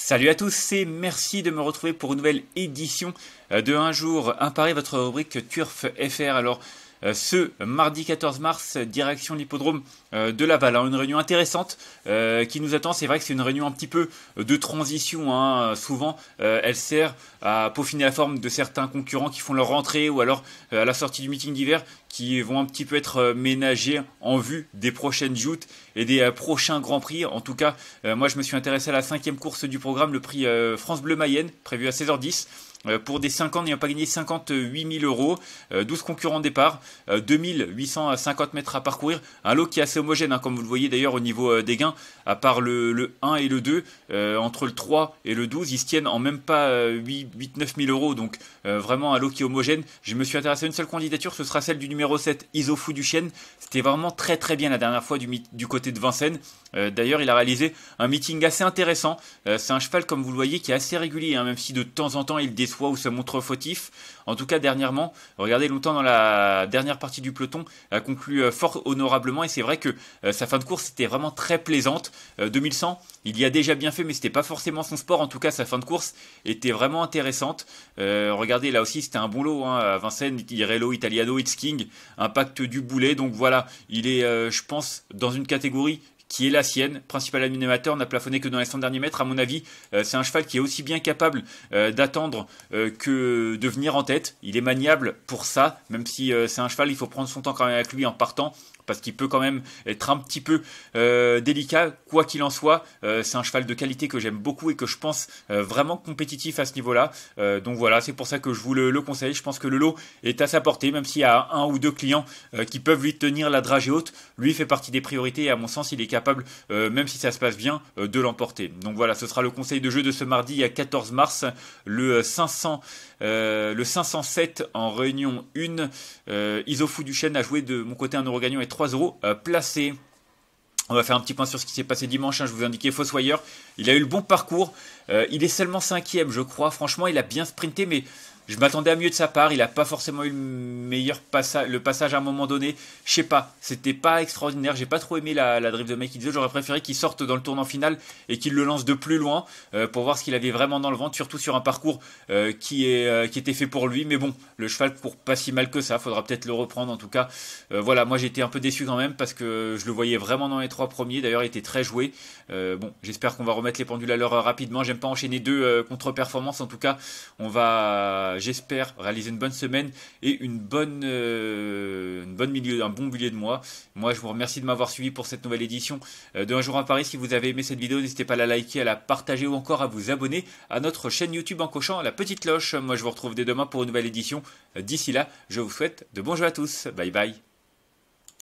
Salut à tous et merci de me retrouver pour une nouvelle édition euh, de Un jour, un votre rubrique Turf FR. Alors, euh, ce mardi 14 mars, direction l'hippodrome euh, de Laval. Hein, une réunion intéressante euh, qui nous attend. C'est vrai que c'est une réunion un petit peu de transition. Hein. Souvent, elle sert à peaufiner la forme de certains concurrents qui font leur rentrée ou alors à la sortie du meeting d'hiver qui vont un petit peu être ménagés en vue des prochaines joutes et des prochains grands prix. En tout cas, moi je me suis intéressé à la cinquième course du programme, le prix France Bleu Mayenne, prévu à 16h10. Euh, pour des 50, n'ayant pas gagné 58 000 euros, 12 euh, concurrents départ, 2850 euh, mètres à parcourir, un lot qui est assez homogène, hein, comme vous le voyez d'ailleurs au niveau des gains, à part le, 1 et le 2, entre le 3 et le 12, ils se tiennent en même pas 8-9 000 euros, donc vraiment un lot qui est homogène. Je me suis intéressé à une seule candidature, ce sera celle du numéro 7, Isofou du Chêne. C'était vraiment très très bien la dernière fois du, côté de Vincennes. d'ailleurs, il a réalisé un meeting assez intéressant. C'est un cheval, comme vous le voyez, qui est assez régulier, hein, même si de temps en temps il déçoit fois où se montre fautif. En tout cas, dernièrement, regardez longtemps dans la dernière partie du peloton, a conclu euh, fort honorablement et c'est vrai que euh, sa fin de course était vraiment très plaisante. 2100, euh, il y a déjà bien fait, mais c'était pas forcément son sport. En tout cas, sa fin de course était vraiment intéressante. regardez, là aussi, c'était un bon lot. Hein. Vincennes, Irello, Italiano, It's King, Impact du Boulet. Donc voilà, il est, je pense, dans une catégorie qui est la sienne. Principal animateur n'a plafonné que dans les 100 derniers mètres. À mon avis, euh, c'est un cheval qui est aussi bien capable euh, d'attendre euh, que de venir en tête. Il est maniable pour ça, même si c'est un cheval, il faut prendre son temps quand même avec lui en partant parce qu'il peut quand même être un petit peu euh, délicat. Quoi qu'il en soit, euh, c'est un cheval de qualité que j'aime beaucoup et que je pense euh, vraiment compétitif à ce niveau-là. donc voilà, c'est pour ça que je vous le, conseille. Je pense que le lot est à sa portée, même s'il y a un ou deux clients qui peuvent lui tenir la dragée haute. Lui fait partie des priorités et à mon sens, il est capable, même si ça se passe bien, de l'emporter. Donc voilà, ce sera le conseil de jeu de ce mardi a 14 mars, le 500, le 507 en réunion 1. Euh, Isofou chêne a joué de mon côté un euro gagnant et euros euh, placés. On va faire un petit point sur ce qui s'est passé dimanche. Hein. je vous ai indiqué Fossoyeur. Il a eu le bon parcours. Euh, il est seulement cinquième, je crois. Franchement, il a bien sprinté, mais je m'attendais à mieux de sa part. Il n'a pas forcément eu le meilleur passage, le passage à un moment donné. Je sais pas, c'était pas extraordinaire. J'ai pas trop aimé la, drift de Mekidze. J'aurais préféré qu'il sorte dans le tournant final et qu'il le lance de plus loin euh, pour voir ce qu'il avait vraiment dans le ventre, surtout sur un parcours euh, qui, est, qui était fait pour lui. Mais bon, le cheval pour pas si mal que ça. Faudra peut-être le reprendre en tout cas. voilà, moi j'étais un peu déçu quand même parce que je le voyais vraiment dans les trois premiers. D'ailleurs, il était très joué. bon, j'espère qu'on va remettre les pendules à l'heure rapidement. J'aime pas enchaîner deux euh, contre-performances. En tout cas, on va, euh, j'espère, réaliser une bonne semaine et une bonne, euh, bonne milieu, un bon milieu de mois. Moi, je vous remercie de m'avoir suivi pour cette nouvelle édition de Un jour à Paris. Si vous avez aimé cette vidéo, n'hésitez pas à la liker, à la partager ou encore à vous abonner à notre chaîne YouTube en cochant la petite cloche. Moi, je vous retrouve dès demain pour une nouvelle édition. D'ici là, je vous souhaite de bons jeux à tous. Bye bye.